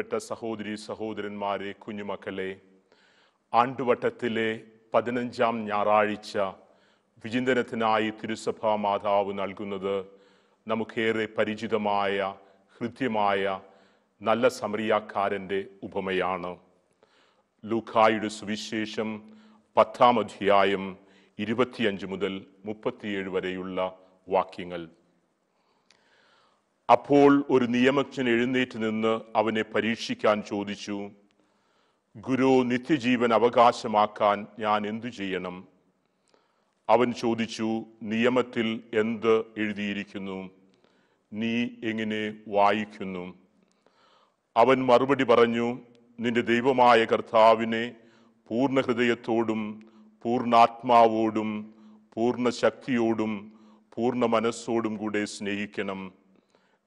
പ്രിയപ്പെട്ട സഹോദരി സഹോദരന്മാരെ കുഞ്ഞുമക്കളെ ആണ്ടുവട്ടത്തിലെ പതിനഞ്ചാം ഞായറാഴ്ച വിചിന്തനത്തിനായി തിരുസഭാ മാതാവ് നൽകുന്നത് നമുക്കേറെ പരിചിതമായ ഹൃദ്യമായ നല്ല സമറിയാക്കാരൻ്റെ ഉപമയാണ് ലൂഖായുടെ സുവിശേഷം പത്താം അധ്യായം ഇരുപത്തിയഞ്ച് മുതൽ മുപ്പത്തിയേഴ് വരെയുള്ള വാക്യങ്ങൾ അപ്പോൾ ഒരു നിയമജ്ഞൻ എഴുന്നേറ്റ് നിന്ന് അവനെ പരീക്ഷിക്കാൻ ചോദിച്ചു ഗുരു നിത്യജീവൻ അവകാശമാക്കാൻ ഞാൻ എന്തു ചെയ്യണം അവൻ ചോദിച്ചു നിയമത്തിൽ എന്ത് എഴുതിയിരിക്കുന്നു നീ എങ്ങനെ വായിക്കുന്നു അവൻ മറുപടി പറഞ്ഞു നിന്റെ ദൈവമായ കർത്താവിനെ പൂർണ്ണ ഹൃദയത്തോടും പൂർണ്ണാത്മാവോടും പൂർണ്ണ ശക്തിയോടും പൂർണ്ണ മനസ്സോടും കൂടെ സ്നേഹിക്കണം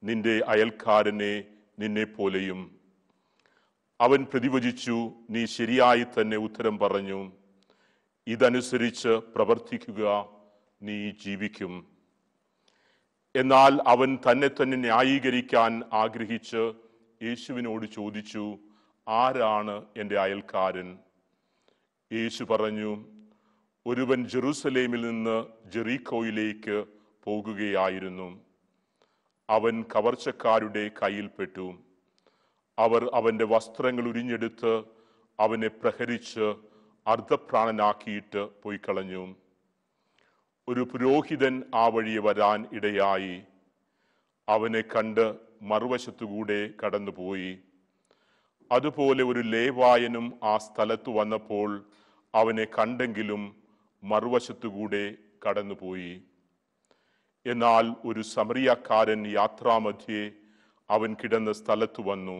നിന്റെ അയൽക്കാരനെ നിന്നെ പോലെയും അവൻ പ്രതിവചിച്ചു നീ ശരിയായി തന്നെ ഉത്തരം പറഞ്ഞു ഇതനുസരിച്ച് പ്രവർത്തിക്കുക നീ ജീവിക്കും എന്നാൽ അവൻ തന്നെ തന്നെ ന്യായീകരിക്കാൻ ആഗ്രഹിച്ച് യേശുവിനോട് ചോദിച്ചു ആരാണ് എൻ്റെ അയൽക്കാരൻ യേശു പറഞ്ഞു ഒരുവൻ ജെറൂസലേമിൽ നിന്ന് ജെറീക്കോയിലേക്ക് പോകുകയായിരുന്നു അവൻ കവർച്ചക്കാരുടെ കയ്യിൽപ്പെട്ടു അവർ അവൻ്റെ വസ്ത്രങ്ങൾ ഉരിഞ്ഞെടുത്ത് അവനെ പ്രഹരിച്ച് അർദ്ധപ്രാണനാക്കിയിട്ട് പോയി കളഞ്ഞു ഒരു പുരോഹിതൻ ആ വഴി വരാൻ ഇടയായി അവനെ കണ്ട് മറുവശത്തുകൂടെ കടന്നുപോയി അതുപോലെ ഒരു ലേവായനും ആ സ്ഥലത്ത് വന്നപ്പോൾ അവനെ കണ്ടെങ്കിലും മറുവശത്തുകൂടെ കടന്നുപോയി എന്നാൽ ഒരു സമറിയക്കാരൻ യാത്രാമധ്യേ അവൻ കിടന്ന സ്ഥലത്ത് വന്നു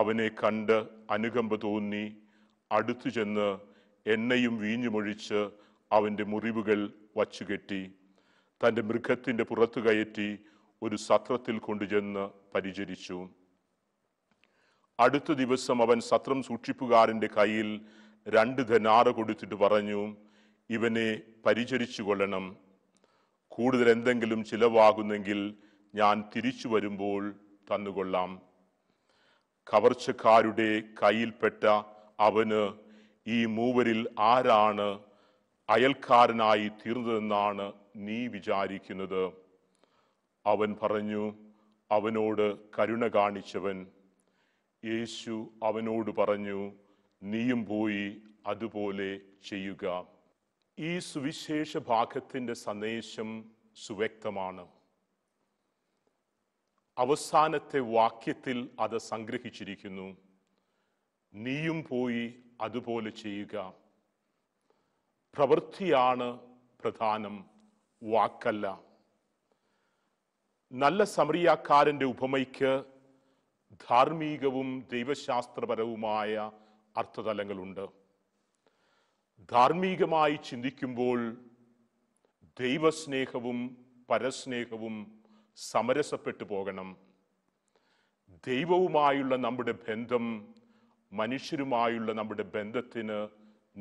അവനെ കണ്ട് അനുകമ്പ തോന്നി അടുത്തു ചെന്ന് എണ്ണയും വീഞ്ഞുമൊഴിച്ച് അവൻ്റെ മുറിവുകൾ വച്ചുകെട്ടി തൻ്റെ മൃഗത്തിൻ്റെ പുറത്തു കയറ്റി ഒരു സത്രത്തിൽ കൊണ്ടുചെന്ന് പരിചരിച്ചു അടുത്ത ദിവസം അവൻ സത്രം സൂക്ഷിപ്പുകാരൻ്റെ കയ്യിൽ രണ്ട് ധനാറ കൊടുത്തിട്ട് പറഞ്ഞു ഇവനെ പരിചരിച്ചു കൊള്ളണം കൂടുതൽ എന്തെങ്കിലും ചിലവാകുന്നെങ്കിൽ ഞാൻ തിരിച്ചു വരുമ്പോൾ തന്നുകൊള്ളാം കവർച്ചക്കാരുടെ കയ്യിൽപ്പെട്ട അവന് ഈ മൂവരിൽ ആരാണ് അയൽക്കാരനായി തീർന്നതെന്നാണ് നീ വിചാരിക്കുന്നത് അവൻ പറഞ്ഞു അവനോട് കരുണ കാണിച്ചവൻ യേശു അവനോട് പറഞ്ഞു നീയും പോയി അതുപോലെ ചെയ്യുക ഈ സുവിശേഷ ഭാഗത്തിൻ്റെ സന്ദേശം സുവ്യക്തമാണ് അവസാനത്തെ വാക്യത്തിൽ അത് സംഗ്രഹിച്ചിരിക്കുന്നു നീയും പോയി അതുപോലെ ചെയ്യുക പ്രവൃത്തിയാണ് പ്രധാനം വാക്കല്ല നല്ല സമറിയാക്കാരൻ്റെ ഉപമയ്ക്ക് ധാർമ്മികവും ദൈവശാസ്ത്രപരവുമായ അർത്ഥതലങ്ങളുണ്ട് ധാർമ്മികമായി ചിന്തിക്കുമ്പോൾ ദൈവസ്നേഹവും പരസ്നേഹവും സമരസപ്പെട്ടു പോകണം ദൈവവുമായുള്ള നമ്മുടെ ബന്ധം മനുഷ്യരുമായുള്ള നമ്മുടെ ബന്ധത്തിന്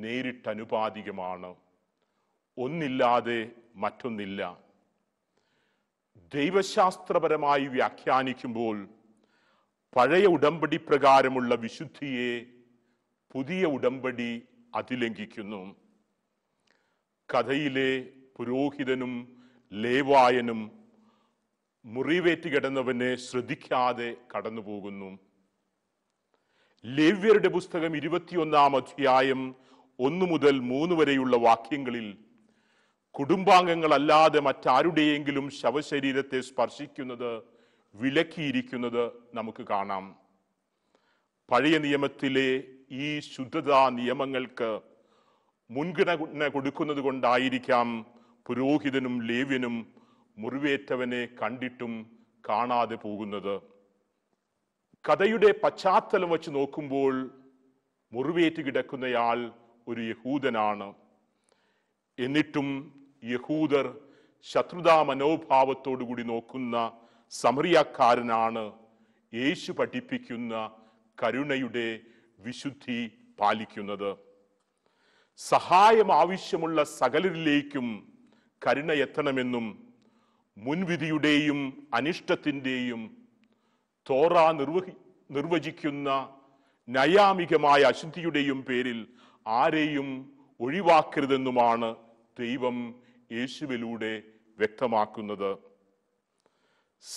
നേരിട്ടനുപാതികമാണ് ഒന്നില്ലാതെ മറ്റൊന്നില്ല ദൈവശാസ്ത്രപരമായി വ്യാഖ്യാനിക്കുമ്പോൾ പഴയ ഉടമ്പടി പ്രകാരമുള്ള വിശുദ്ധിയെ പുതിയ ഉടമ്പടി അതിലംഘിക്കുന്നു കഥയിലെ പുരോഹിതനും ലേവായനും മുറിവേറ്റ് കിടന്നവനെ ശ്രദ്ധിക്കാതെ കടന്നുപോകുന്നു ലേവ്യരുടെ പുസ്തകം ഇരുപത്തിയൊന്നാം അധ്യായം ഒന്നു മുതൽ മൂന്ന് വരെയുള്ള വാക്യങ്ങളിൽ കുടുംബാംഗങ്ങളല്ലാതെ മറ്റാരുടെയെങ്കിലും ശവശരീരത്തെ സ്പർശിക്കുന്നത് വിലക്കിയിരിക്കുന്നത് നമുക്ക് കാണാം പഴയ നിയമത്തിലെ ഈ ശുദ്ധതാ നിയമങ്ങൾക്ക് മുൻഗണന കൊടുക്കുന്നത് കൊണ്ടായിരിക്കാം പുരോഹിതനും ലേവ്യനും മുറിവേറ്റവനെ കണ്ടിട്ടും കാണാതെ പോകുന്നത് കഥയുടെ പശ്ചാത്തലം വച്ച് നോക്കുമ്പോൾ മുറിവേറ്റ് കിടക്കുന്നയാൾ ഒരു യഹൂദനാണ് എന്നിട്ടും യഹൂദർ ശത്രുതാ മനോഭാവത്തോടുകൂടി നോക്കുന്ന സമറിയക്കാരനാണ് യേശു പഠിപ്പിക്കുന്ന കരുണയുടെ വിശുദ്ധി പാലിക്കുന്നത് സഹായം ആവശ്യമുള്ള സകലരിലേക്കും എത്തണമെന്നും മുൻവിധിയുടെയും അനിഷ്ടത്തിൻ്റെയും തോറ നിർവഹി നിർവചിക്കുന്ന നയാമികമായ അശുദ്ധിയുടെയും പേരിൽ ആരെയും ഒഴിവാക്കരുതെന്നുമാണ് ദൈവം യേശുവിലൂടെ വ്യക്തമാക്കുന്നത്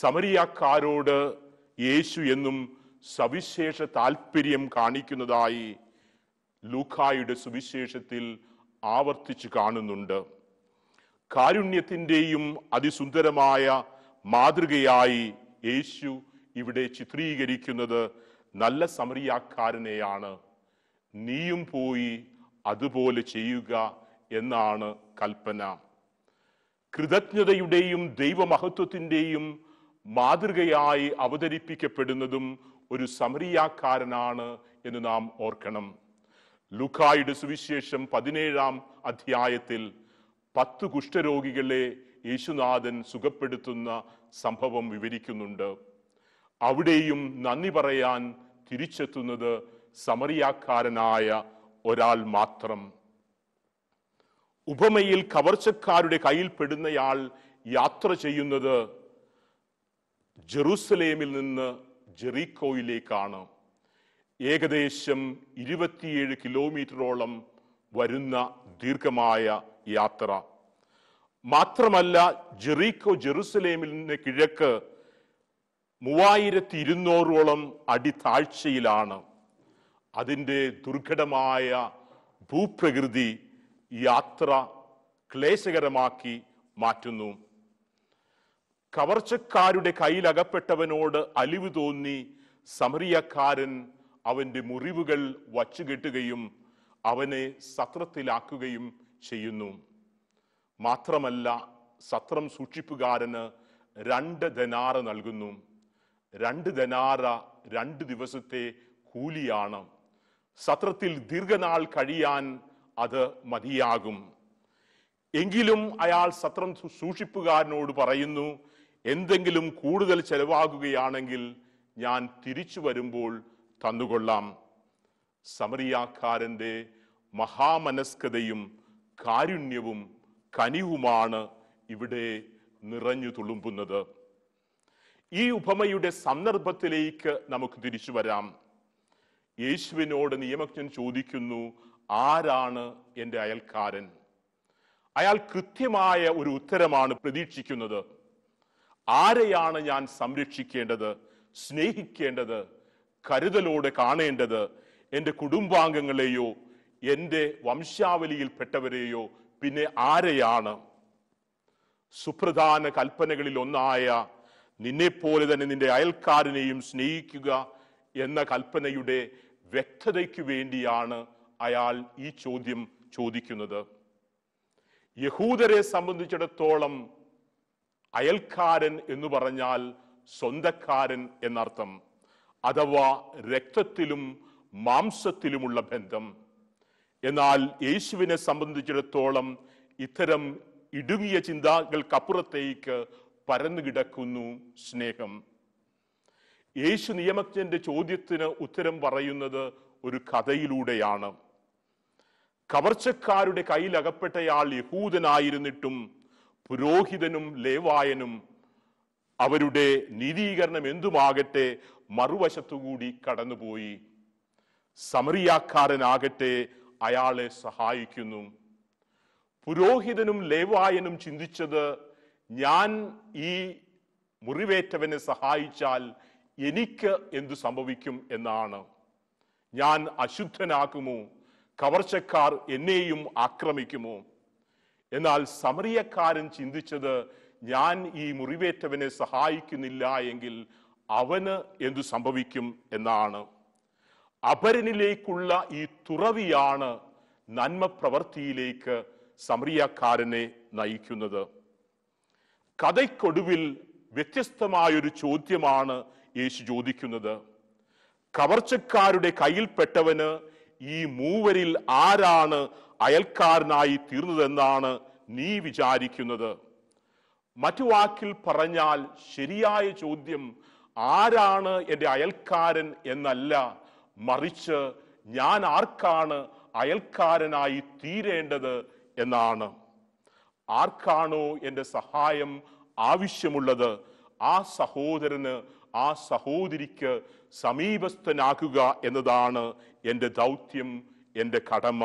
സമരിയാക്കാരോട് യേശു എന്നും സവിശേഷ താല്പര്യം കാണിക്കുന്നതായി ലൂഖായുടെ സുവിശേഷത്തിൽ ആവർത്തിച്ച് കാണുന്നുണ്ട് കാരുണ്യത്തിൻ്റെയും അതിസുന്ദരമായ മാതൃകയായി യേശു ഇവിടെ ചിത്രീകരിക്കുന്നത് നല്ല സമറിയാക്കാരനെയാണ് നീയും പോയി അതുപോലെ ചെയ്യുക എന്നാണ് കൽപ്പന കൃതജ്ഞതയുടെയും ദൈവമഹത്വത്തിൻ്റെയും മാതൃകയായി അവതരിപ്പിക്കപ്പെടുന്നതും ഒരു സമരിയാക്കാരനാണ് എന്ന് നാം ഓർക്കണം ലുഖായുടെ സുവിശേഷം പതിനേഴാം അധ്യായത്തിൽ പത്ത് കുഷ്ഠരോഗികളെ യേശുനാഥൻ സുഖപ്പെടുത്തുന്ന സംഭവം വിവരിക്കുന്നുണ്ട് അവിടെയും നന്ദി പറയാൻ തിരിച്ചെത്തുന്നത് സമറിയാക്കാരനായ ഒരാൾ മാത്രം ഉപമയിൽ കവർച്ചക്കാരുടെ കയ്യിൽ പെടുന്നയാൾ യാത്ര ചെയ്യുന്നത് ജെറൂസലേമിൽ നിന്ന് ജെറിക്കോയിലേക്കാണ് ഏകദേശം ഇരുപത്തിയേഴ് കിലോമീറ്ററോളം വരുന്ന ദീർഘമായ യാത്ര മാത്രമല്ല ജെറീക്കോ ജെറുസലേമിന് കിഴക്ക് മൂവായിരത്തി ഇരുന്നൂറോളം അടി താഴ്ചയിലാണ് അതിൻ്റെ ദുർഘടമായ ഭൂപ്രകൃതി യാത്ര ക്ലേശകരമാക്കി മാറ്റുന്നു കവർച്ചക്കാരുടെ കയ്യിലകപ്പെട്ടവനോട് അലിവ് തോന്നി സമറിയക്കാരൻ അവന്റെ മുറിവുകൾ വച്ചുകെട്ടുകയും അവനെ സത്രത്തിലാക്കുകയും ചെയ്യുന്നു മാത്രമല്ല സത്രം സൂക്ഷിപ്പുകാരന് രണ്ട് ധനാറ നൽകുന്നു രണ്ട് ധനാറ രണ്ട് ദിവസത്തെ കൂലിയാണ് സത്രത്തിൽ ദീർഘനാൾ കഴിയാൻ അത് മതിയാകും എങ്കിലും അയാൾ സത്രം സൂക്ഷിപ്പുകാരനോട് പറയുന്നു എന്തെങ്കിലും കൂടുതൽ ചെലവാകുകയാണെങ്കിൽ ഞാൻ തിരിച്ചു വരുമ്പോൾ തന്നുകൊള്ളാം സമറിയാക്കാരൻ്റെ മഹാമനസ്കതയും കാരുണ്യവും കനിവുമാണ് ഇവിടെ നിറഞ്ഞു തുളുമ്പുന്നത് ഈ ഉപമയുടെ സന്ദർഭത്തിലേക്ക് നമുക്ക് തിരിച്ചു വരാം യേശുവിനോട് നിയമജ്ഞൻ ചോദിക്കുന്നു ആരാണ് എൻ്റെ അയൽക്കാരൻ അയാൾ കൃത്യമായ ഒരു ഉത്തരമാണ് പ്രതീക്ഷിക്കുന്നത് ആരെയാണ് ഞാൻ സംരക്ഷിക്കേണ്ടത് സ്നേഹിക്കേണ്ടത് കരുതലോടെ കാണേണ്ടത് എൻ്റെ കുടുംബാംഗങ്ങളെയോ എൻ്റെ വംശാവലിയിൽപ്പെട്ടവരെയോ പിന്നെ ആരെയാണ് സുപ്രധാന കൽപ്പനകളിൽ ഒന്നായ നിന്നെപ്പോലെ തന്നെ നിന്റെ അയൽക്കാരനെയും സ്നേഹിക്കുക എന്ന കൽപ്പനയുടെ വ്യക്തതയ്ക്ക് വേണ്ടിയാണ് അയാൾ ഈ ചോദ്യം ചോദിക്കുന്നത് യഹൂദരെ സംബന്ധിച്ചിടത്തോളം അയൽക്കാരൻ എന്ന് പറഞ്ഞാൽ സ്വന്തക്കാരൻ എന്നർത്ഥം അഥവാ രക്തത്തിലും മാംസത്തിലുമുള്ള ബന്ധം എന്നാൽ യേശുവിനെ സംബന്ധിച്ചിടത്തോളം ഇത്തരം ഇടുങ്ങിയ ചിന്താകൾക്കപ്പുറത്തേക്ക് പരന്നു കിടക്കുന്നു സ്നേഹം യേശു നിയമജ്ഞന്റെ ചോദ്യത്തിന് ഉത്തരം പറയുന്നത് ഒരു കഥയിലൂടെയാണ് കവർച്ചക്കാരുടെ കയ്യിലകപ്പെട്ടയാൾ യഹൂദനായിരുന്നിട്ടും പുരോഹിതനും ലേവായനും അവരുടെ നീതീകരണം എന്തുമാകട്ടെ മറുവശത്തുകൂടി കടന്നുപോയി സമറിയാക്കാരനാകട്ടെ അയാളെ സഹായിക്കുന്നു പുരോഹിതനും ലേവായനും ചിന്തിച്ചത് ഞാൻ ഈ മുറിവേറ്റവനെ സഹായിച്ചാൽ എനിക്ക് എന്തു സംഭവിക്കും എന്നാണ് ഞാൻ അശുദ്ധനാക്കുമോ കവർച്ചക്കാർ എന്നെയും ആക്രമിക്കുമോ എന്നാൽ സമറിയക്കാരൻ ചിന്തിച്ചത് ഞാൻ ഈ മുറിവേറ്റവനെ സഹായിക്കുന്നില്ല എങ്കിൽ അവന് എന്തു സംഭവിക്കും എന്നാണ് അപരനിലേക്കുള്ള ഈ തുറവിയാണ് നന്മ പ്രവൃത്തിയിലേക്ക് സമറിയക്കാരനെ നയിക്കുന്നത് കഥയ്ക്കൊടുവിൽ വ്യത്യസ്തമായൊരു ചോദ്യമാണ് യേശു ചോദിക്കുന്നത് കവർച്ചക്കാരുടെ കയ്യിൽപ്പെട്ടവന് ഈ മൂവരിൽ ആരാണ് അയൽക്കാരനായി തീർന്നതെന്നാണ് നീ വിചാരിക്കുന്നത് മറ്റു വാക്കിൽ പറഞ്ഞാൽ ശരിയായ ചോദ്യം ആരാണ് എൻ്റെ അയൽക്കാരൻ എന്നല്ല മറിച്ച് ഞാൻ ആർക്കാണ് അയൽക്കാരനായി തീരേണ്ടത് എന്നാണ് ആർക്കാണോ എൻ്റെ സഹായം ആവശ്യമുള്ളത് ആ സഹോദരന് ആ സഹോദരിക്ക് സമീപസ്ഥനാക്കുക എന്നതാണ് എൻ്റെ ദൗത്യം എൻ്റെ കടമ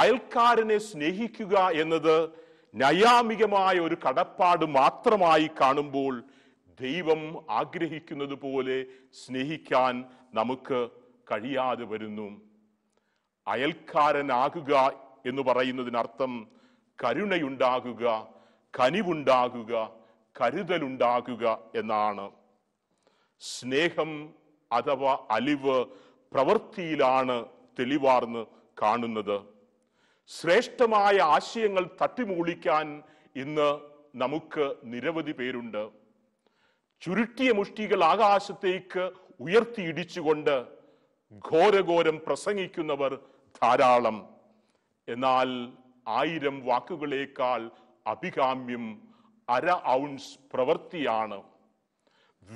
അയൽക്കാരനെ സ്നേഹിക്കുക എന്നത് നയാമികമായ ഒരു കടപ്പാട് മാത്രമായി കാണുമ്പോൾ ദൈവം ആഗ്രഹിക്കുന്നത് പോലെ സ്നേഹിക്കാൻ നമുക്ക് കഴിയാതെ വരുന്നു അയൽക്കാരനാകുക എന്ന് പറയുന്നതിനർത്ഥം കരുണയുണ്ടാകുക കനിവുണ്ടാകുക കരുതലുണ്ടാകുക എന്നാണ് സ്നേഹം അഥവാ അലിവ് പ്രവൃത്തിയിലാണ് തെളിവാർന്ന് കാണുന്നത് ശ്രേഷ്ഠമായ ആശയങ്ങൾ തട്ടിമൂളിക്കാൻ ഇന്ന് നമുക്ക് നിരവധി പേരുണ്ട് ചുരുട്ടിയ മുഷ്ടികൾ ആകാശത്തേക്ക് ഉയർത്തിയിടിച്ചുകൊണ്ട് ഘോരഘോരം പ്രസംഗിക്കുന്നവർ ധാരാളം എന്നാൽ ആയിരം വാക്കുകളേക്കാൾ അഭികാമ്യം അര ഔൺസ് പ്രവൃത്തിയാണ്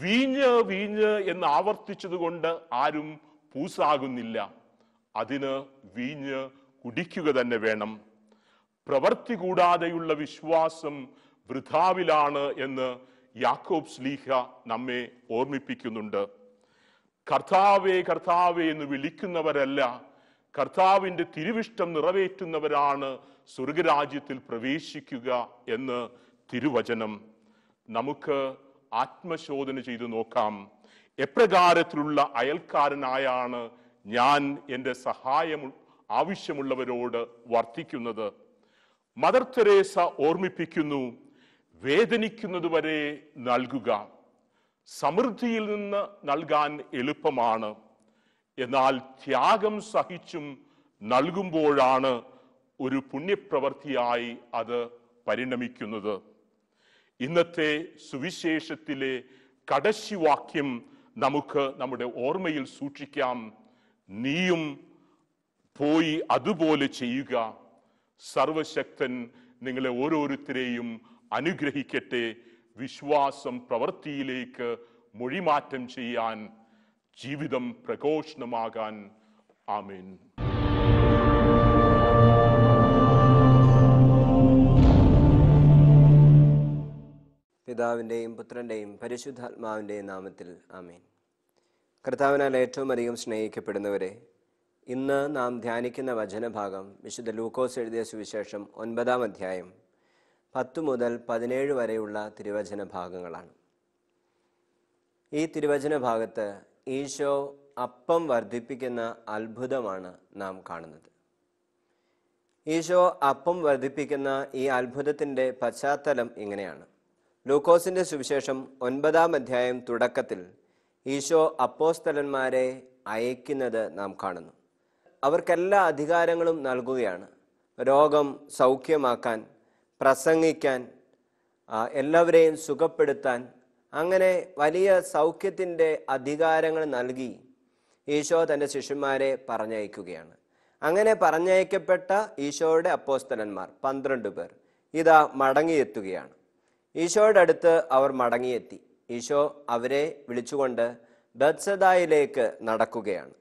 വീഞ്ഞ് വീഞ്ഞ് എന്ന് ആവർത്തിച്ചതുകൊണ്ട് ആരും പൂസാകുന്നില്ല അതിന് വീഞ്ഞ് കുടിക്കുക തന്നെ വേണം പ്രവർത്തി കൂടാതെയുള്ള വിശ്വാസം വൃഥാവിലാണ് എന്ന് യാക്കോബ് സ്ലീഹ നമ്മെ ഓർമ്മിപ്പിക്കുന്നുണ്ട് കർത്താവേ കർത്താവേ എന്ന് വിളിക്കുന്നവരല്ല കർത്താവിൻ്റെ തിരുവിഷ്ടം നിറവേറ്റുന്നവരാണ് സ്വർഗരാജ്യത്തിൽ പ്രവേശിക്കുക എന്ന് തിരുവചനം നമുക്ക് ആത്മശോധന ചെയ്തു നോക്കാം എപ്രകാരത്തിലുള്ള അയൽക്കാരനായാണ് ഞാൻ എൻ്റെ സഹായം ആവശ്യമുള്ളവരോട് വർത്തിക്കുന്നത് മദർ തെരേസ ഓർമ്മിപ്പിക്കുന്നു വേദനിക്കുന്നതുവരെ നൽകുക സമൃദ്ധിയിൽ നിന്ന് നൽകാൻ എളുപ്പമാണ് എന്നാൽ ത്യാഗം സഹിച്ചും നൽകുമ്പോഴാണ് ഒരു പുണ്യപ്രവൃത്തിയായി അത് പരിണമിക്കുന്നത് ഇന്നത്തെ സുവിശേഷത്തിലെ കടശിവാക്യം നമുക്ക് നമ്മുടെ ഓർമ്മയിൽ സൂക്ഷിക്കാം നീയും പോയി അതുപോലെ ചെയ്യുക സർവശക്തൻ നിങ്ങളെ ഓരോരുത്തരെയും അനുഗ്രഹിക്കട്ടെ വിശ്വാസം പ്രവൃത്തിയിലേക്ക് മൊഴിമാറ്റം ചെയ്യാൻ ജീവിതം പ്രഘോഷണമാകാൻ ആമേൻ പിതാവിൻ്റെയും പുത്രൻ്റെയും പരിശുദ്ധാത്മാവിൻ്റെയും നാമത്തിൽ ആമേൻ കർത്താവിനാൽ ഏറ്റവും അധികം സ്നേഹിക്കപ്പെടുന്നവരെ ഇന്ന് നാം ധ്യാനിക്കുന്ന വചനഭാഗം വിശുദ്ധ ലൂക്കോസ് എഴുതിയ സുവിശേഷം ഒൻപതാം അധ്യായം പത്ത് മുതൽ പതിനേഴ് വരെയുള്ള തിരുവചന ഭാഗങ്ങളാണ് ഈ തിരുവചന ഭാഗത്ത് ഈശോ അപ്പം വർദ്ധിപ്പിക്കുന്ന അത്ഭുതമാണ് നാം കാണുന്നത് ഈശോ അപ്പം വർദ്ധിപ്പിക്കുന്ന ഈ അത്ഭുതത്തിൻ്റെ പശ്ചാത്തലം ഇങ്ങനെയാണ് ലൂക്കോസിൻ്റെ സുവിശേഷം ഒൻപതാം അധ്യായം തുടക്കത്തിൽ ഈശോ അപ്പോസ്തലന്മാരെ അയക്കുന്നത് നാം കാണുന്നു അവർക്കെല്ലാ അധികാരങ്ങളും നൽകുകയാണ് രോഗം സൗഖ്യമാക്കാൻ പ്രസംഗിക്കാൻ എല്ലാവരെയും സുഖപ്പെടുത്താൻ അങ്ങനെ വലിയ സൗഖ്യത്തിൻ്റെ അധികാരങ്ങൾ നൽകി ഈശോ തൻ്റെ ശിഷ്യന്മാരെ പറഞ്ഞയക്കുകയാണ് അങ്ങനെ പറഞ്ഞയക്കപ്പെട്ട ഈശോയുടെ അപ്പോസ്തലന്മാർ പന്ത്രണ്ട് പേർ ഇതാ മടങ്ങിയെത്തുകയാണ് ഈശോയുടെ അടുത്ത് അവർ മടങ്ങിയെത്തി ഈശോ അവരെ വിളിച്ചുകൊണ്ട് ബത്സദായിലേക്ക് നടക്കുകയാണ്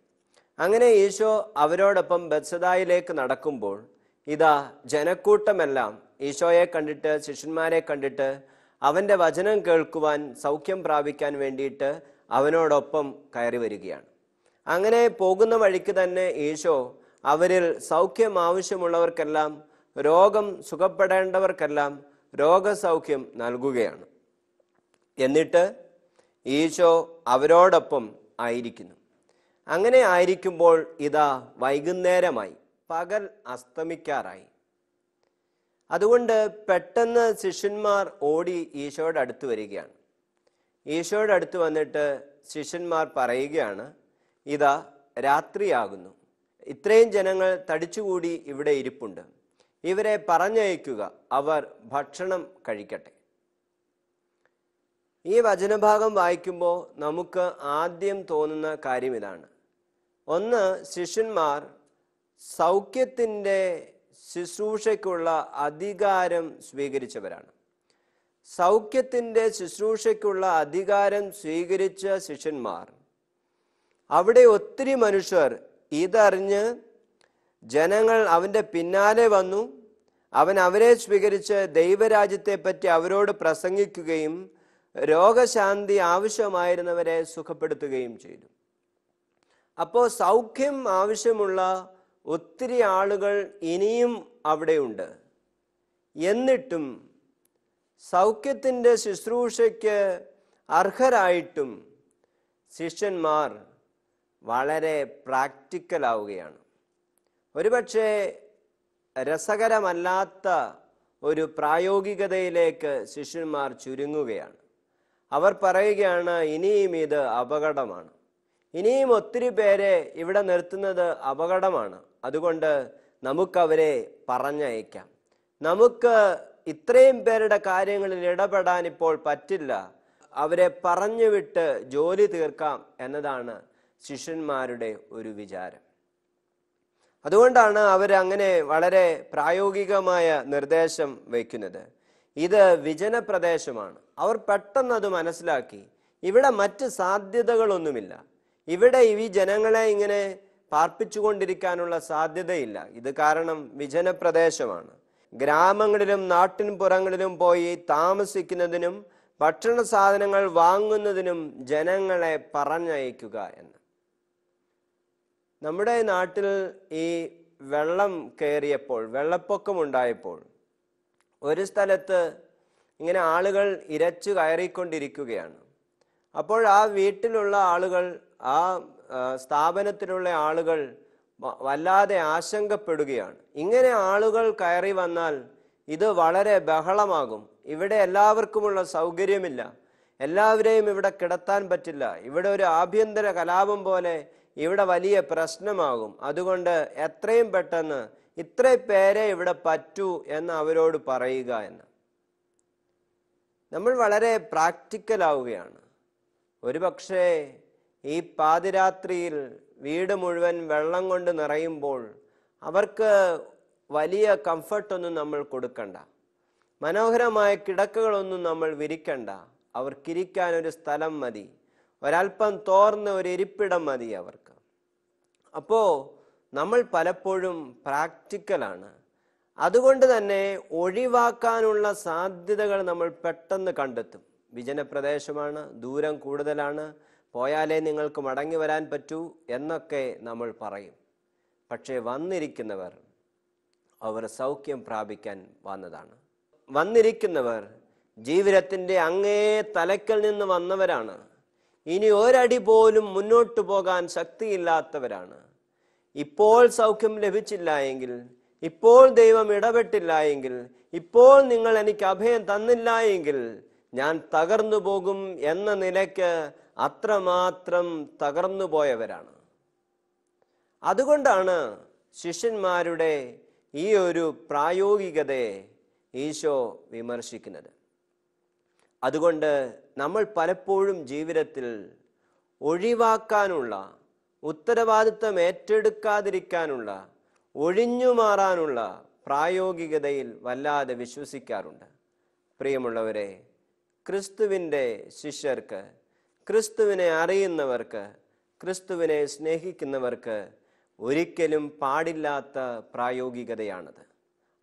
അങ്ങനെ ഈശോ അവരോടൊപ്പം ബത്സദായിലേക്ക് നടക്കുമ്പോൾ ഇതാ ജനക്കൂട്ടമെല്ലാം ഈശോയെ കണ്ടിട്ട് ശിഷ്യന്മാരെ കണ്ടിട്ട് അവൻ്റെ വചനം കേൾക്കുവാൻ സൗഖ്യം പ്രാപിക്കാൻ വേണ്ടിയിട്ട് അവനോടൊപ്പം കയറി വരികയാണ് അങ്ങനെ പോകുന്ന വഴിക്ക് തന്നെ ഈശോ അവരിൽ സൗഖ്യം ആവശ്യമുള്ളവർക്കെല്ലാം രോഗം സുഖപ്പെടേണ്ടവർക്കെല്ലാം രോഗസൗഖ്യം നൽകുകയാണ് എന്നിട്ട് ഈശോ അവരോടൊപ്പം ആയിരിക്കുന്നു അങ്ങനെ ആയിരിക്കുമ്പോൾ ഇതാ വൈകുന്നേരമായി പകൽ അസ്തമിക്കാറായി അതുകൊണ്ട് പെട്ടെന്ന് ശിഷ്യന്മാർ ഓടി ഈശോയുടെ അടുത്ത് വരികയാണ് ഈശോയുടെ അടുത്ത് വന്നിട്ട് ശിഷ്യന്മാർ പറയുകയാണ് ഇതാ രാത്രിയാകുന്നു ഇത്രയും ജനങ്ങൾ തടിച്ചുകൂടി ഇവിടെ ഇരിപ്പുണ്ട് ഇവരെ പറഞ്ഞയക്കുക അവർ ഭക്ഷണം കഴിക്കട്ടെ ഈ വചനഭാഗം വായിക്കുമ്പോൾ നമുക്ക് ആദ്യം തോന്നുന്ന കാര്യം ഇതാണ് ഒന്ന് ശിഷ്യന്മാർ സൗഖ്യത്തിൻ്റെ ശുശ്രൂഷയ്ക്കുള്ള അധികാരം സ്വീകരിച്ചവരാണ് സൗഖ്യത്തിൻ്റെ ശുശ്രൂഷയ്ക്കുള്ള അധികാരം സ്വീകരിച്ച ശിഷ്യന്മാർ അവിടെ ഒത്തിരി മനുഷ്യർ ഇതറിഞ്ഞ് ജനങ്ങൾ അവൻ്റെ പിന്നാലെ വന്നു അവൻ അവരെ സ്വീകരിച്ച് ദൈവരാജ്യത്തെപ്പറ്റി അവരോട് പ്രസംഗിക്കുകയും രോഗശാന്തി ആവശ്യമായിരുന്നവരെ സുഖപ്പെടുത്തുകയും ചെയ്തു അപ്പോൾ സൗഖ്യം ആവശ്യമുള്ള ഒത്തിരി ആളുകൾ ഇനിയും അവിടെയുണ്ട് എന്നിട്ടും സൗഖ്യത്തിൻ്റെ ശുശ്രൂഷയ്ക്ക് അർഹരായിട്ടും ശിഷ്യന്മാർ വളരെ പ്രാക്ടിക്കലാവുകയാണ് ഒരുപക്ഷെ രസകരമല്ലാത്ത ഒരു പ്രായോഗികതയിലേക്ക് ശിഷ്യന്മാർ ചുരുങ്ങുകയാണ് അവർ പറയുകയാണ് ഇനിയും ഇത് അപകടമാണ് ഇനിയും ഒത്തിരി പേരെ ഇവിടെ നിർത്തുന്നത് അപകടമാണ് അതുകൊണ്ട് നമുക്കവരെ പറഞ്ഞയക്കാം നമുക്ക് ഇത്രയും പേരുടെ കാര്യങ്ങളിൽ ഇടപെടാൻ ഇപ്പോൾ പറ്റില്ല അവരെ പറഞ്ഞു വിട്ട് ജോലി തീർക്കാം എന്നതാണ് ശിഷ്യന്മാരുടെ ഒരു വിചാരം അതുകൊണ്ടാണ് അവർ അങ്ങനെ വളരെ പ്രായോഗികമായ നിർദ്ദേശം വയ്ക്കുന്നത് ഇത് വിജന അവർ പെട്ടെന്ന് അത് മനസ്സിലാക്കി ഇവിടെ മറ്റ് സാധ്യതകളൊന്നുമില്ല ഇവിടെ ഈ ജനങ്ങളെ ഇങ്ങനെ പാർപ്പിച്ചുകൊണ്ടിരിക്കാനുള്ള സാധ്യതയില്ല ഇത് കാരണം വിജന പ്രദേശമാണ് ഗ്രാമങ്ങളിലും നാട്ടിൻപുറങ്ങളിലും പോയി താമസിക്കുന്നതിനും ഭക്ഷണ സാധനങ്ങൾ വാങ്ങുന്നതിനും ജനങ്ങളെ പറഞ്ഞയക്കുക എന്ന് നമ്മുടെ നാട്ടിൽ ഈ വെള്ളം കയറിയപ്പോൾ വെള്ളപ്പൊക്കമുണ്ടായപ്പോൾ ഒരു സ്ഥലത്ത് ഇങ്ങനെ ആളുകൾ ഇരച്ചു കയറിക്കൊണ്ടിരിക്കുകയാണ് അപ്പോൾ ആ വീട്ടിലുള്ള ആളുകൾ ആ സ്ഥാപനത്തിലുള്ള ആളുകൾ വല്ലാതെ ആശങ്കപ്പെടുകയാണ് ഇങ്ങനെ ആളുകൾ കയറി വന്നാൽ ഇത് വളരെ ബഹളമാകും ഇവിടെ എല്ലാവർക്കുമുള്ള സൗകര്യമില്ല എല്ലാവരെയും ഇവിടെ കിടത്താൻ പറ്റില്ല ഇവിടെ ഒരു ആഭ്യന്തര കലാപം പോലെ ഇവിടെ വലിയ പ്രശ്നമാകും അതുകൊണ്ട് എത്രയും പെട്ടെന്ന് ഇത്ര പേരെ ഇവിടെ പറ്റൂ എന്ന് അവരോട് പറയുക എന്ന് നമ്മൾ വളരെ പ്രാക്ടിക്കൽ ആവുകയാണ് ഒരുപക്ഷേ ഈ പാതിരാത്രിയിൽ വീട് മുഴുവൻ വെള്ളം കൊണ്ട് നിറയുമ്പോൾ അവർക്ക് വലിയ കംഫർട്ടൊന്നും നമ്മൾ കൊടുക്കണ്ട മനോഹരമായ കിടക്കകളൊന്നും നമ്മൾ വിരിക്കണ്ട അവർക്കിരിക്കാൻ ഒരു സ്ഥലം മതി ഒരൽപ്പം തോർന്ന ഒരു ഇരിപ്പിടം മതി അവർക്ക് അപ്പോൾ നമ്മൾ പലപ്പോഴും പ്രാക്ടിക്കലാണ് അതുകൊണ്ട് തന്നെ ഒഴിവാക്കാനുള്ള സാധ്യതകൾ നമ്മൾ പെട്ടെന്ന് കണ്ടെത്തും പ്രദേശമാണ് ദൂരം കൂടുതലാണ് പോയാലേ നിങ്ങൾക്ക് മടങ്ങി വരാൻ പറ്റൂ എന്നൊക്കെ നമ്മൾ പറയും പക്ഷേ വന്നിരിക്കുന്നവർ അവർ സൗഖ്യം പ്രാപിക്കാൻ വന്നതാണ് വന്നിരിക്കുന്നവർ ജീവിതത്തിൻ്റെ അങ്ങേ തലക്കൽ നിന്ന് വന്നവരാണ് ഇനി ഒരടി പോലും മുന്നോട്ട് പോകാൻ ശക്തിയില്ലാത്തവരാണ് ഇപ്പോൾ സൗഖ്യം ലഭിച്ചില്ല എങ്കിൽ ഇപ്പോൾ ദൈവം ഇടപെട്ടില്ല എങ്കിൽ ഇപ്പോൾ നിങ്ങൾ എനിക്ക് അഭയം തന്നില്ല എങ്കിൽ ഞാൻ തകർന്നു പോകും എന്ന നിലയ്ക്ക് അത്രമാത്രം തകർന്നു പോയവരാണ് അതുകൊണ്ടാണ് ശിഷ്യന്മാരുടെ ഈ ഒരു പ്രായോഗികതയെ ഈശോ വിമർശിക്കുന്നത് അതുകൊണ്ട് നമ്മൾ പലപ്പോഴും ജീവിതത്തിൽ ഒഴിവാക്കാനുള്ള ഉത്തരവാദിത്വം ഏറ്റെടുക്കാതിരിക്കാനുള്ള ഒഴിഞ്ഞു മാറാനുള്ള പ്രായോഗികതയിൽ വല്ലാതെ വിശ്വസിക്കാറുണ്ട് പ്രിയമുള്ളവരെ ക്രിസ്തുവിൻ്റെ ശിഷ്യർക്ക് ക്രിസ്തുവിനെ അറിയുന്നവർക്ക് ക്രിസ്തുവിനെ സ്നേഹിക്കുന്നവർക്ക് ഒരിക്കലും പാടില്ലാത്ത പ്രായോഗികതയാണത്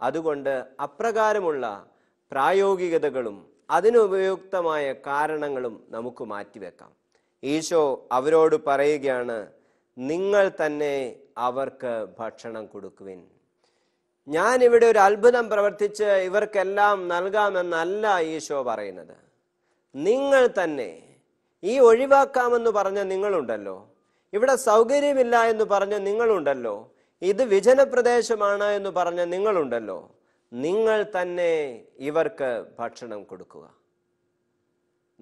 അതുകൊണ്ട് അപ്രകാരമുള്ള പ്രായോഗികതകളും അതിനുപയുക്തമായ കാരണങ്ങളും നമുക്ക് മാറ്റിവെക്കാം ഈശോ അവരോട് പറയുകയാണ് നിങ്ങൾ തന്നെ അവർക്ക് ഭക്ഷണം കൊടുക്കുവിൻ ഞാൻ ഇവിടെ ഒരു അത്ഭുതം പ്രവർത്തിച്ച് ഇവർക്കെല്ലാം നൽകാമെന്നല്ല ഈശോ പറയുന്നത് നിങ്ങൾ തന്നെ ഈ ഒഴിവാക്കാമെന്ന് പറഞ്ഞ നിങ്ങളുണ്ടല്ലോ ഇവിടെ സൗകര്യമില്ല എന്ന് പറഞ്ഞ നിങ്ങളുണ്ടല്ലോ ഇത് വിജന പ്രദേശമാണ് എന്ന് പറഞ്ഞ നിങ്ങളുണ്ടല്ലോ നിങ്ങൾ തന്നെ ഇവർക്ക് ഭക്ഷണം കൊടുക്കുക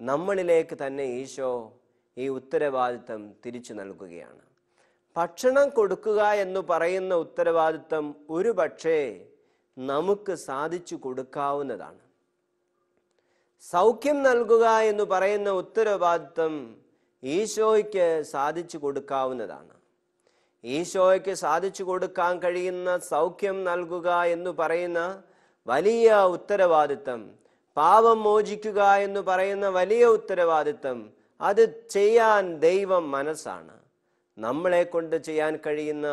നമ്മളിലേക്ക് തന്നെ ഈശോ ഈ ഉത്തരവാദിത്തം തിരിച്ചു നൽകുകയാണ് ഭക്ഷണം കൊടുക്കുക എന്ന് പറയുന്ന ഉത്തരവാദിത്തം ഒരു പക്ഷേ നമുക്ക് സാധിച്ചു കൊടുക്കാവുന്നതാണ് സൗഖ്യം നൽകുക എന്ന് പറയുന്ന ഉത്തരവാദിത്വം ഈശോയ്ക്ക് സാധിച്ചു കൊടുക്കാവുന്നതാണ് ഈശോയ്ക്ക് സാധിച്ചു കൊടുക്കാൻ കഴിയുന്ന സൗഖ്യം നൽകുക എന്ന് പറയുന്ന വലിയ ഉത്തരവാദിത്തം പാപം മോചിക്കുക എന്ന് പറയുന്ന വലിയ ഉത്തരവാദിത്തം അത് ചെയ്യാൻ ദൈവം മനസ്സാണ് നമ്മളെ കൊണ്ട് ചെയ്യാൻ കഴിയുന്ന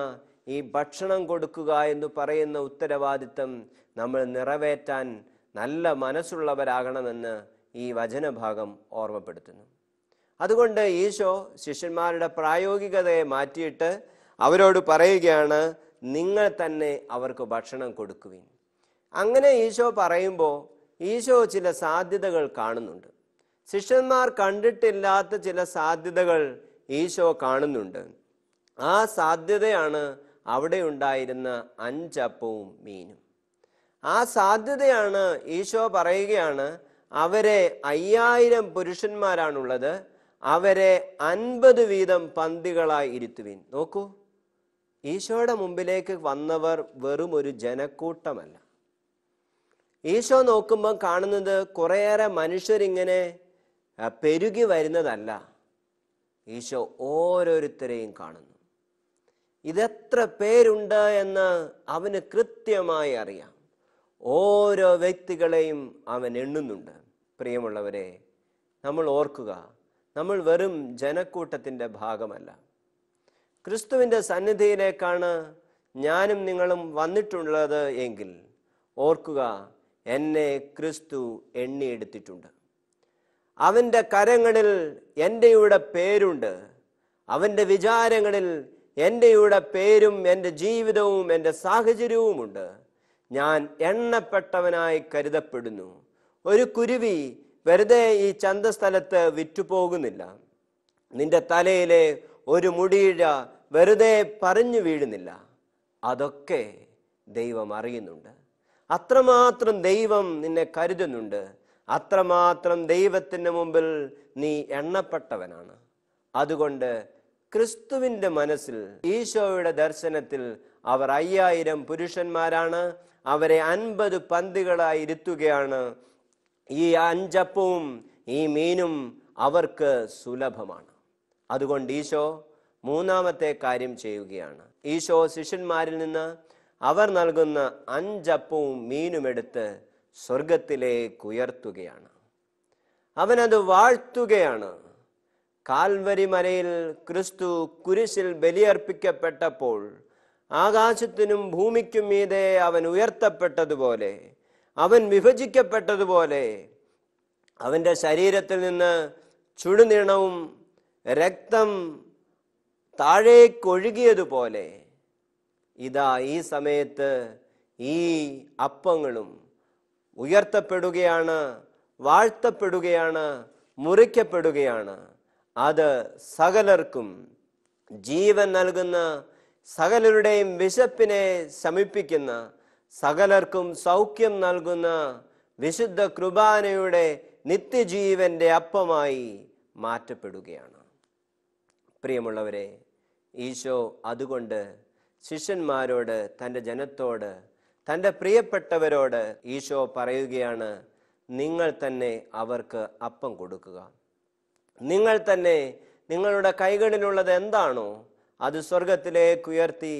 ഈ ഭക്ഷണം കൊടുക്കുക എന്ന് പറയുന്ന ഉത്തരവാദിത്തം നമ്മൾ നിറവേറ്റാൻ നല്ല മനസ്സുള്ളവരാകണമെന്ന് ഈ വചനഭാഗം ഓർമ്മപ്പെടുത്തുന്നു അതുകൊണ്ട് ഈശോ ശിഷ്യന്മാരുടെ പ്രായോഗികതയെ മാറ്റിയിട്ട് അവരോട് പറയുകയാണ് നിങ്ങൾ തന്നെ അവർക്ക് ഭക്ഷണം കൊടുക്കുവിൻ അങ്ങനെ ഈശോ പറയുമ്പോൾ ഈശോ ചില സാധ്യതകൾ കാണുന്നുണ്ട് ശിഷ്യന്മാർ കണ്ടിട്ടില്ലാത്ത ചില സാധ്യതകൾ ഈശോ കാണുന്നുണ്ട് ആ സാധ്യതയാണ് അവിടെ ഉണ്ടായിരുന്ന അഞ്ചപ്പവും മീനും ആ സാധ്യതയാണ് ഈശോ പറയുകയാണ് അവരെ അയ്യായിരം പുരുഷന്മാരാണുള്ളത് അവരെ അൻപത് വീതം പന്തികളായി ഇരുത്തുവിൻ നോക്കൂ ഈശോയുടെ മുമ്പിലേക്ക് വന്നവർ വെറും ഒരു ജനക്കൂട്ടമല്ല ഈശോ നോക്കുമ്പോൾ കാണുന്നത് കുറേയേറെ മനുഷ്യരിങ്ങനെ പെരുകി വരുന്നതല്ല ഈശോ ഓരോരുത്തരെയും കാണുന്നു ഇതെത്ര പേരുണ്ട് എന്ന് അവന് കൃത്യമായി അറിയാം ഓരോ വ്യക്തികളെയും അവൻ എണ്ണുന്നുണ്ട് പ്രിയമുള്ളവരെ നമ്മൾ ഓർക്കുക നമ്മൾ വെറും ജനക്കൂട്ടത്തിൻ്റെ ഭാഗമല്ല ക്രിസ്തുവിൻ്റെ സന്നിധിയിലേക്കാണ് ഞാനും നിങ്ങളും വന്നിട്ടുള്ളത് എങ്കിൽ ഓർക്കുക എന്നെ ക്രിസ്തു എണ്ണിയെടുത്തിട്ടുണ്ട് അവൻ്റെ കരങ്ങളിൽ എൻ്റെയൂടെ പേരുണ്ട് അവൻ്റെ വിചാരങ്ങളിൽ എൻ്റെയൂടെ പേരും എൻ്റെ ജീവിതവും എൻ്റെ സാഹചര്യവുമുണ്ട് ഞാൻ എണ്ണപ്പെട്ടവനായി കരുതപ്പെടുന്നു ഒരു കുരുവി വെറുതെ ഈ ചന്തസ്ഥലത്ത് വിറ്റുപോകുന്നില്ല നിന്റെ തലയിലെ ഒരു മുടിയിഴ വെറുതെ പറഞ്ഞു വീഴുന്നില്ല അതൊക്കെ ദൈവം അറിയുന്നുണ്ട് അത്രമാത്രം ദൈവം നിന്നെ കരുതുന്നുണ്ട് അത്രമാത്രം ദൈവത്തിൻ്റെ മുമ്പിൽ നീ എണ്ണപ്പെട്ടവനാണ് അതുകൊണ്ട് ക്രിസ്തുവിൻ്റെ മനസ്സിൽ ഈശോയുടെ ദർശനത്തിൽ അവർ അയ്യായിരം പുരുഷന്മാരാണ് അവരെ അൻപത് പന്തുകളായി ഇരുത്തുകയാണ് ഈ അഞ്ചപ്പവും ഈ മീനും അവർക്ക് സുലഭമാണ് അതുകൊണ്ട് ഈശോ മൂന്നാമത്തെ കാര്യം ചെയ്യുകയാണ് ഈശോ ശിഷ്യന്മാരിൽ നിന്ന് അവർ നൽകുന്ന അഞ്ചപ്പവും എടുത്ത് സ്വർഗത്തിലേക്ക് ഉയർത്തുകയാണ് അവനത് വാഴ്ത്തുകയാണ് കാൽവരി മലയിൽ ക്രിസ്തു കുരിശിൽ ബലിയർപ്പിക്കപ്പെട്ടപ്പോൾ ആകാശത്തിനും ഭൂമിക്കും മീതെ അവൻ ഉയർത്തപ്പെട്ടതുപോലെ അവൻ വിഭജിക്കപ്പെട്ടതുപോലെ അവൻ്റെ ശരീരത്തിൽ നിന്ന് ചുടുനീണവും രക്തം താഴേക്കൊഴുകിയതുപോലെ ഇതാ ഈ സമയത്ത് ഈ അപ്പങ്ങളും ഉയർത്തപ്പെടുകയാണ് വാഴ്ത്തപ്പെടുകയാണ് മുറിക്കപ്പെടുകയാണ് അത് സകലർക്കും ജീവൻ നൽകുന്ന സകലരുടെയും വിശപ്പിനെ ശമിപ്പിക്കുന്ന സകലർക്കും സൗഖ്യം നൽകുന്ന വിശുദ്ധ കൃപാനയുടെ നിത്യജീവന്റെ അപ്പമായി മാറ്റപ്പെടുകയാണ് പ്രിയമുള്ളവരെ ഈശോ അതുകൊണ്ട് ശിഷ്യന്മാരോട് തൻ്റെ ജനത്തോട് തൻ്റെ പ്രിയപ്പെട്ടവരോട് ഈശോ പറയുകയാണ് നിങ്ങൾ തന്നെ അവർക്ക് അപ്പം കൊടുക്കുക നിങ്ങൾ തന്നെ നിങ്ങളുടെ കൈകളിലുള്ളത് എന്താണോ അത് സ്വർഗത്തിലേക്ക് ഉയർത്തി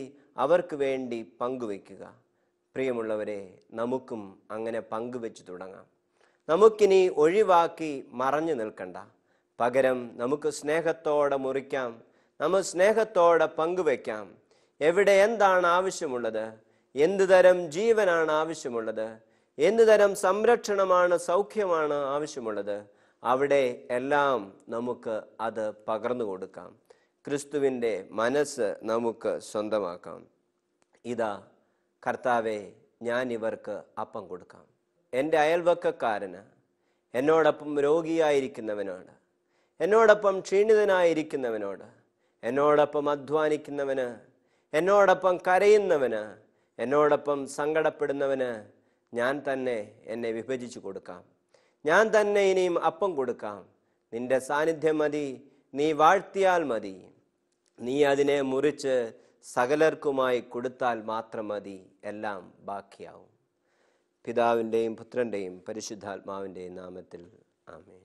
അവർക്ക് വേണ്ടി പങ്കുവെക്കുക പ്രിയമുള്ളവരെ നമുക്കും അങ്ങനെ പങ്കുവെച്ച് തുടങ്ങാം നമുക്കിനി ഒഴിവാക്കി മറഞ്ഞു നിൽക്കണ്ട പകരം നമുക്ക് സ്നേഹത്തോടെ മുറിക്കാം നമ്മൾ സ്നേഹത്തോടെ പങ്കുവെക്കാം എവിടെ എന്താണ് ആവശ്യമുള്ളത് എന്ത് തരം ജീവനാണ് ആവശ്യമുള്ളത് എന്ത് തരം സംരക്ഷണമാണ് സൗഖ്യമാണ് ആവശ്യമുള്ളത് അവിടെ എല്ലാം നമുക്ക് അത് പകർന്നു കൊടുക്കാം ക്രിസ്തുവിൻ്റെ മനസ്സ് നമുക്ക് സ്വന്തമാക്കാം ഇതാ കർത്താവെ ഞാൻ ഇവർക്ക് അപ്പം കൊടുക്കാം എൻ്റെ അയൽവക്കക്കാരന് എന്നോടൊപ്പം രോഗിയായിരിക്കുന്നവനോട് എന്നോടൊപ്പം ക്ഷീണിതനായിരിക്കുന്നവനോട് എന്നോടൊപ്പം അധ്വാനിക്കുന്നവന് എന്നോടൊപ്പം കരയുന്നവന് എന്നോടൊപ്പം സങ്കടപ്പെടുന്നവന് ഞാൻ തന്നെ എന്നെ വിഭജിച്ചു കൊടുക്കാം ഞാൻ തന്നെ ഇനിയും അപ്പം കൊടുക്കാം നിന്റെ സാന്നിധ്യം മതി നീ വാഴ്ത്തിയാൽ മതി നീ അതിനെ മുറിച്ച് സകലർക്കുമായി കൊടുത്താൽ മാത്രം മതി എല്ലാം ബാക്കിയാവും പിതാവിൻ്റെയും പുത്രൻ്റെയും പരിശുദ്ധാത്മാവിൻ്റെയും നാമത്തിൽ ആമേൻ